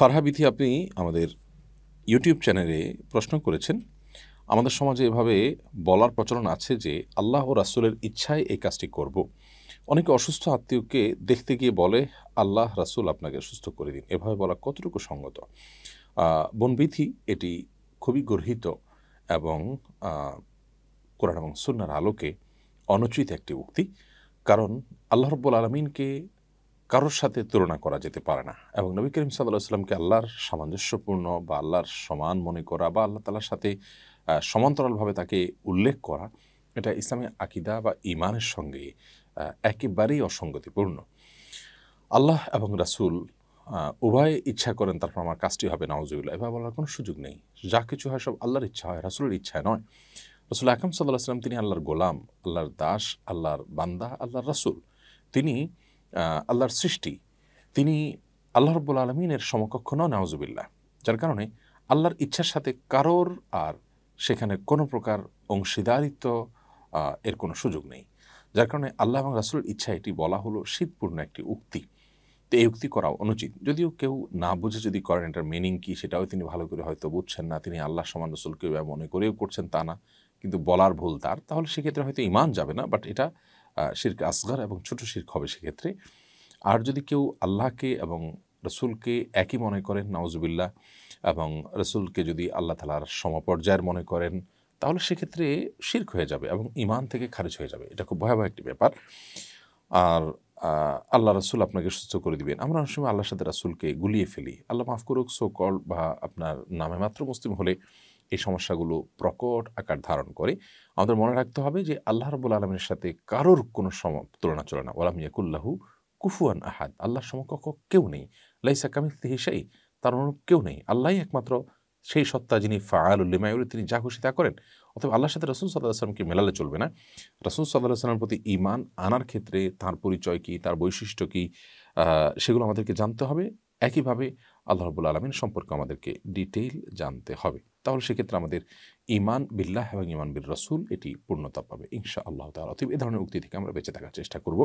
ফারহাবিথি আপনি আমাদের ইউটিউব চ্যানেলে প্রশ্ন করেছেন আমাদের সমাজে এভাবে বলার প্রচলন আছে যে আল্লাহ ও রাসুলের ইচ্ছায় এই কাজটি করব। অনেকে অসুস্থ আত্মীয়কে দেখতে গিয়ে বলে আল্লাহ রাসুল আপনাকে সুস্থ করে দিন এভাবে বলা কতটুকু সঙ্গত বনবিধি এটি খুবই গর্হিত এবং কোরআন এবং সুন্নার আলোকে অনুচিত একটি উক্তি কারণ আল্লাহ রব্বুল আলমিনকে কারোর সাথে তুলনা করা যেতে পারে না এবং নবী করিম সাল্লাহ সাল্লামকে আল্লাহর সামঞ্জস্যপূর্ণ বা আল্লাহর সমান মনে করা বা আল্লাহ তালার সাথে সমান্তরালভাবে তাকে উল্লেখ করা এটা ইসলামী আকিদা বা ইমানের সঙ্গে একেবারেই অসঙ্গতিপূর্ণ আল্লাহ এবং রাসুল উভয়ে ইচ্ছা করেন তারপর আমার কাজটি হবে নওয়াজুবিল্লাহ এভাবে বলার কোনো সুযোগ নেই যা কিছু হয় সব আল্লাহর ইচ্ছা হয় রাসুলের ইচ্ছা নয় রসুল আকরম সাল্লাহ সাল্লাম তিনি আল্লাহর গোলাম আল্লাহর দাস আল্লাহর বান্দা আল্লাহর রাসুল তিনি আল্লাহর সৃষ্টি তিনি আল্লাহ রব্বুল আলমিনের সমকক্ষ নন নওয়াজুবিল্লাহ যার কারণে আল্লাহর ইচ্ছার সাথে কারোর আর সেখানে কোনো প্রকার অংশীদারিত্ব এর কোনো সুযোগ নেই যার কারণে আল্লাহ এবং রাসুলের ইচ্ছা এটি বলা হলো শীতপূর্ণ একটি উক্তি তো এই উক্তি করা অনুচিত যদিও কেউ না বুঝে যদি করেন এটার মিনিং কী সেটাও তিনি ভালো করে হয়তো বুঝছেন না তিনি আল্লাহ সমান রসুলকে মনে করেও করছেন তা না কিন্তু বলার ভুল তার তাহলে সেক্ষেত্রে হয়তো ইমান যাবে না বাট এটা শির্ক আসগর এবং ছোট শির্ক হবে সেক্ষেত্রে আর যদি কেউ আল্লাহকে এবং রসুলকে একই মনে করেন নওয়াজবিল্লা এবং রসুলকে যদি আল্লাহ তালার সমপর্যায়ের মনে করেন তাহলে সেক্ষেত্রে শির্ক হয়ে যাবে এবং ইমান থেকে খারিজ হয়ে যাবে এটা খুব ভয়াবহ একটি ব্যাপার আর আল্লাহ রসুল আপনাকে সুস্থ করে দিবেন আমরা অনেক সময় আল্লাহর সাথে রাসুলকে গুলিয়ে ফেলি আল্লাহ মাফ করুক সো কল বা আপনার নামে মাত্র মুসলিম হলে এই সমস্যাগুলো প্রকট আকার ধারণ করে আমাদের মনে রাখতে হবে যে আল্লাহ রবুল আলমের সাথে কারোর কোনো সম তুলনা চলে না ওলাম ইয়াকুল্লাহু কুফুয়ান আহাদ আল্লাহ সমকক্ষ কেউ নেই লাইসা কামিল হিসাই তার অনুরূপ কেউ নেই আল্লাহ একমাত্র সেই সত্তা যিনি ফায়ালুল্লিমায়ুর তিনি যা খুশি তা করেন অথবা আল্লাহর সাথে রসুল সাল্লাহ আসলামকে মেলালে চলবে না রসুল সাল্লাহ আসলামের প্রতি ইমান আনার ক্ষেত্রে তার পরিচয় কী তার বৈশিষ্ট্য কী সেগুলো আমাদেরকে জানতে হবে একইভাবে আল্লাহ রবুল আলমিন সম্পর্কে আমাদেরকে ডিটেইল জানতে হবে তাহলে সেক্ষেত্রে আমাদের ইমান বিল্লাহ এবং ইমান বিল রসুল এটি পূর্ণতা পাবে ইনশা আল্লাহ তাল অতীব এ ধরনের উক্তি থেকে আমরা বেঁচে থাকার চেষ্টা করব